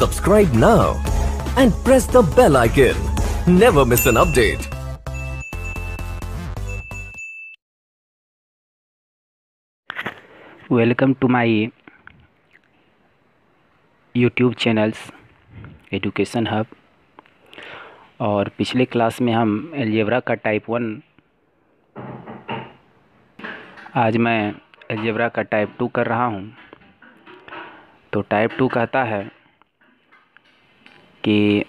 Subscribe now and press the bell icon. Never miss an update. Welcome to my YouTube channels education hub और पिछले class में हम algebra का type one आज मैं algebra का टाइप टू कर रहा हूँ तो टाइप टू कहता है कि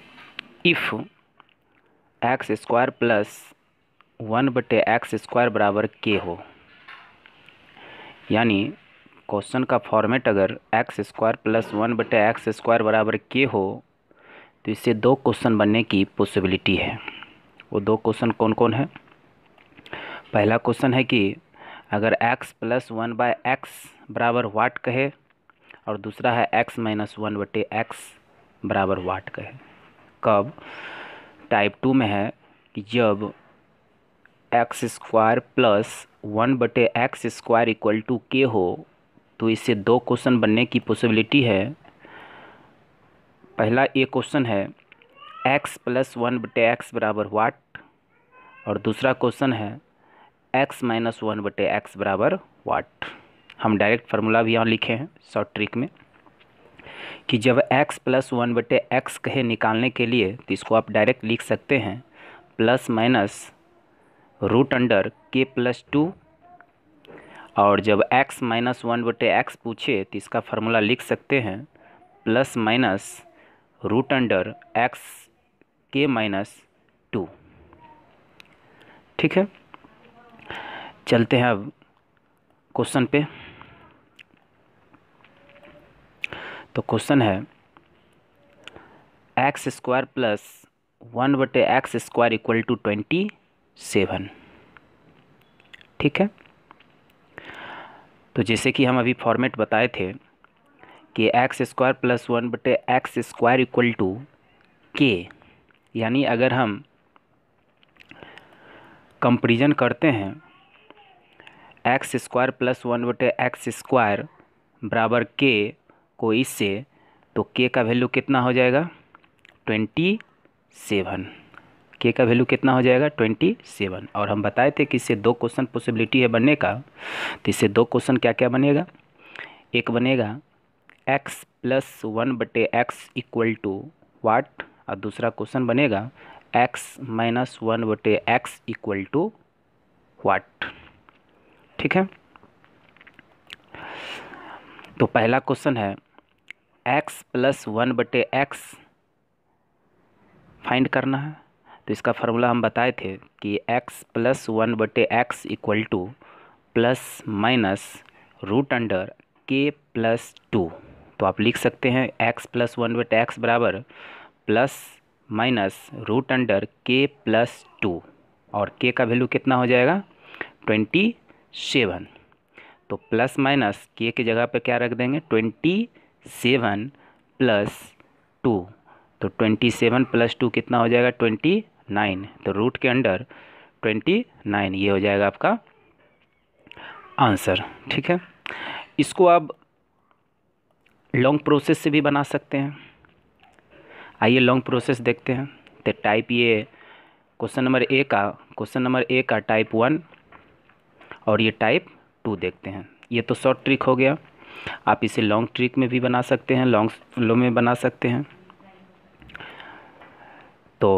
if x square plus one बटे एक्स स्क्वायर बराबर के हो यानी क्वेश्चन का फॉर्मेट अगर एक्स स्क्वायर प्लस वन बटे एक्स स्क्वायर बराबर के हो तो इससे दो क्वेश्चन बनने की पॉसिबिलिटी है वो दो क्वेश्चन कौन कौन है पहला क्वेश्चन है कि अगर x plus one by x बराबर वाट कहे और दूसरा है x माइनस वन बटे एक्स बराबर वाट का है कब टाइप टू में है जब एक्स स्क्वायर प्लस वन बटे x square equal to k हो तो इससे दो क्वेश्चन बनने की पॉसिबिलिटी है पहला ये क्वेश्चन है एक्स प्लस वन बटे एक्स बराबर वाट और दूसरा क्वेश्चन है एक्स माइनस वन बटे एक्स बराबर वाट हम डायरेक्ट फार्मूला भी यहाँ लिखे हैं शॉर्ट ट्रिक में कि जब x प्लस वन बटे एक्स कहे निकालने के लिए तो इसको आप डायरेक्ट लिख सकते हैं plus minus root under k plus two और जब x माइनस वन बटे एक्स पूछे तो इसका फार्मूला लिख सकते हैं plus minus root under x k minus two ठीक है चलते हैं अब क्वेश्चन पे तो क्वेश्चन है एक्स स्क्वायर प्लस वन बटे x square equal to twenty seven ठीक है तो जैसे कि हम अभी फॉर्मेट बताए थे कि एक्स स्क्वायर प्लस वन बटे x square equal to k यानी अगर हम कंपेरिजन करते हैं एक्स स्क्वायर प्लस वन बटे एक्स स्क्वायर बराबर के को इससे तो के का वैल्यू कितना हो जाएगा ट्वेंटी सेवन के का वैल्यू कितना हो जाएगा ट्वेंटी सेवन और हम बताए थे कि इससे दो क्वेश्चन पॉसिबिलिटी है बनने का तो इससे दो क्वेश्चन क्या क्या बनेगा एक बनेगा एक्स प्लस वन बटे एक्स इक्वल टू वाट और दूसरा क्वेश्चन बनेगा एक्स माइनस वन बटे एक्स इक्वल टू वाट ठीक है तो पहला क्वेश्चन है एक्स प्लस वन बटे एक्स फाइंड करना है तो इसका फार्मूला हम बताए थे कि एक्स प्लस वन बटे x equal to plus minus root under k plus two तो आप लिख सकते हैं एक्स प्लस वन बटे एक्स बराबर plus minus root under k plus two और के का वैल्यू कितना हो जाएगा ट्वेंटी सेवन तो प्लस माइनस के की जगह पर क्या रख देंगे ट्वेंटी सेवन प्लस टू तो ट्वेंटी सेवन प्लस टू कितना हो जाएगा ट्वेंटी नाइन तो रूट के अंडर ट्वेंटी नाइन ये हो जाएगा आपका आंसर ठीक है इसको आप लॉन्ग प्रोसेस से भी बना सकते हैं आइए लॉन्ग प्रोसेस देखते हैं तो टाइप ये क्वेश्चन नंबर ए का क्वेश्चन नंबर ए का टाइप वन और ये टाइप टू देखते हैं ये तो शॉर्ट ट्रिक हो गया आप इसे लॉन्ग ट्रिक में भी बना सकते हैं लॉन्ग लो में बना सकते हैं तो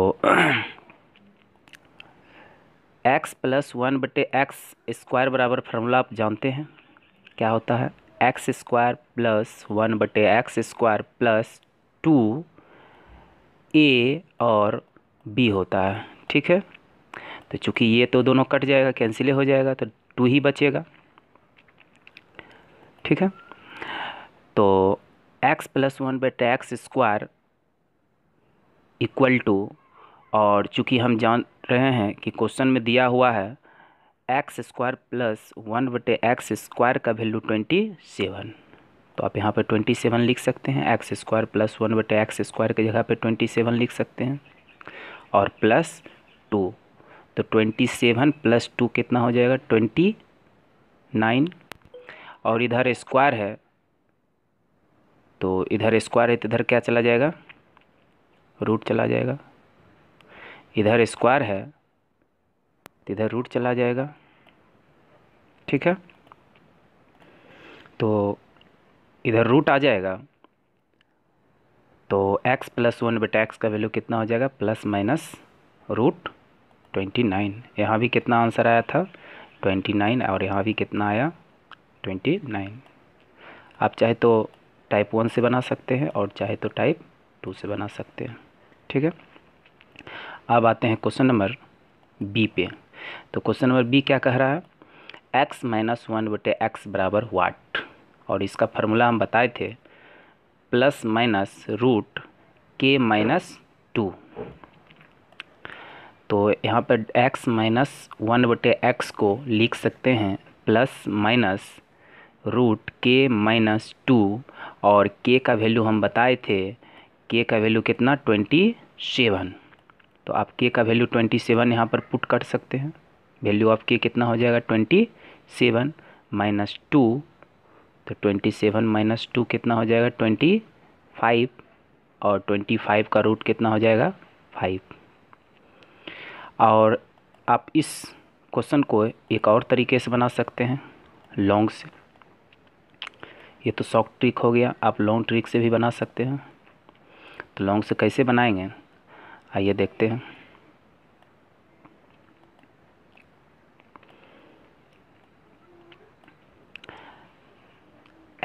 एक्स प्लस वन बटे एक्स स्क्वायर बराबर फार्मूला आप जानते हैं क्या होता है एक्स स्क्वायर प्लस वन बटे x square plus two A और बी होता है ठीक है तो चूंकि ये तो दोनों कट जाएगा कैंसिल हो जाएगा तो टू ही बचेगा ठीक है तो एक्स प्लस वन बेटा एक्स स्क्वायर इक्वल टू और चूँकि हम जान रहे हैं कि क्वेश्चन में दिया हुआ है एक्स स्क्वायर प्लस वन बटे एक्स स्क्वायर का वैल्यू ट्वेंटी सेवन तो आप यहाँ पर ट्वेंटी सेवन लिख सकते हैं एक्स स्क्वायर प्लस वन बटे एक्स स्क्वायर की जगह पर ट्वेंटी सेवन लिख सकते हैं और प्लस टू तो ट्वेंटी सेवन प्लस टू कितना हो जाएगा ट्वेंटी नाइन और इधर स्क्वायर है तो इधर स्क्वायर है तो इधर क्या चला जाएगा रूट चला जाएगा इधर स्क्वायर है तो इधर रूट चला जाएगा ठीक है तो इधर रूट आ जाएगा तो एक्स प्लस वन बेटा एक्स का वैल्यू कितना हो जाएगा plus minus root twenty nine यहाँ भी कितना आंसर आया था ट्वेंटी नाइन और यहाँ भी कितना आया ट्वेंटी नाइन आप चाहे तो टाइप वन से बना सकते हैं और चाहे तो टाइप टू से बना सकते हैं ठीक है अब आते हैं क्वेश्चन नंबर बी पे तो क्वेश्चन नंबर बी क्या कह रहा है एक्स माइनस वन बटे एक्स बराबर वाट और इसका फार्मूला हम बताए थे plus minus root k minus two तो यहाँ पर x माइनस वन बटे एक्स को लिख सकते हैं plus minus root k minus two और के का वैल्यू हम बताए थे के का वैल्यू कितना ट्वेंटी सेवन तो आप के का वैल्यू ट्वेंटी सेवन यहाँ पर पुट कर सकते हैं वैल्यू ऑफ के कितना हो जाएगा ट्वेंटी सेवन माइनस टू तो ट्वेंटी सेवन माइनस टू कितना हो जाएगा ट्वेंटी फाइव और ट्वेंटी फाइव का रूट कितना हो जाएगा फाइव और आप इस क्वेश्चन को एक और तरीके से बना सकते हैं लॉन्ग से ये तो शॉर्ट ट्रिक हो गया आप लॉन्ग ट्रिक से भी बना सकते हैं तो लॉन्ग से कैसे बनाएंगे आइए देखते हैं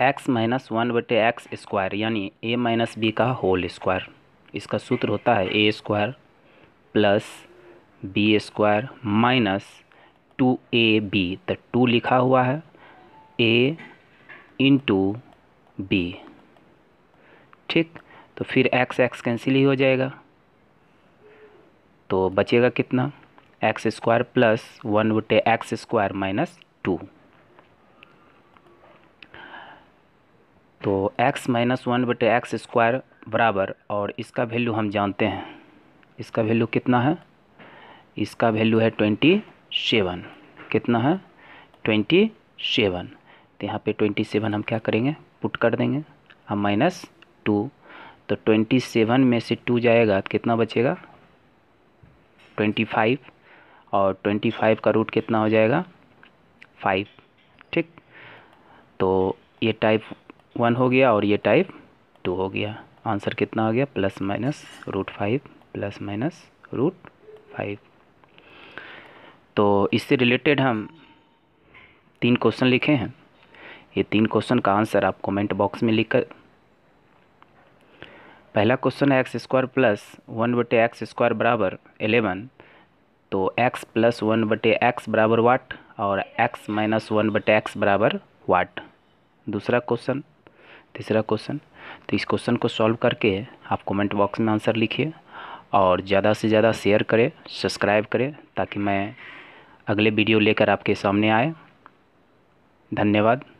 एक्स माइनस वन बटे एक्स स्क्वायर यानी ए माइनस बी का होल स्क्वायर इसका सूत्र होता है A square plus B square minus two A B तो टू लिखा हुआ है ए इंटू बी ठीक तो फिर एक्स एक्स कैंसिल ही हो जाएगा तो बचेगा कितना एक्स स्क्वायर प्लस वन बटे एक्स स्क्वायर माइनस टू तो x माइनस वन बटे एक्स स्क्वायर बराबर और इसका वैल्यू हम जानते हैं इसका वैल्यू कितना है इसका वैल्यू है ट्वेंटी सेवन कितना है ट्वेंटी सेवन तो यहाँ पे ट्वेंटी सेवन हम क्या करेंगे पुट कर देंगे हम माइनस टू तो ट्वेंटी सेवन में से टू जाएगा तो कितना बचेगा ट्वेंटी फाइव और ट्वेंटी फाइव का रूट कितना हो जाएगा फाइव ठीक तो ये टाइप वन हो गया और ये टाइप टू हो गया आंसर कितना हो गया plus minus root five plus minus root five तो इससे रिलेटेड हम तीन क्वेश्चन लिखे हैं ये तीन क्वेश्चन का आंसर आप कमेंट बॉक्स में लिख कर पहला क्वेश्चन है एक्स स्क्वायर प्लस वन बटे एक्स स्क्वायर बराबर एलेवन तो एक्स प्लस वन बटे एक्स बराबर वाट और एक्स माइनस वन बटे एक्स बराबर वाट दूसरा क्वेश्चन तीसरा क्वेश्चन तो इस क्वेश्चन को सॉल्व करके आप कमेंट बॉक्स में आंसर लिखिए और ज़्यादा से ज़्यादा शेयर करें सब्सक्राइब करें ताकि मैं अगले वीडियो लेकर आपके सामने आए धन्यवाद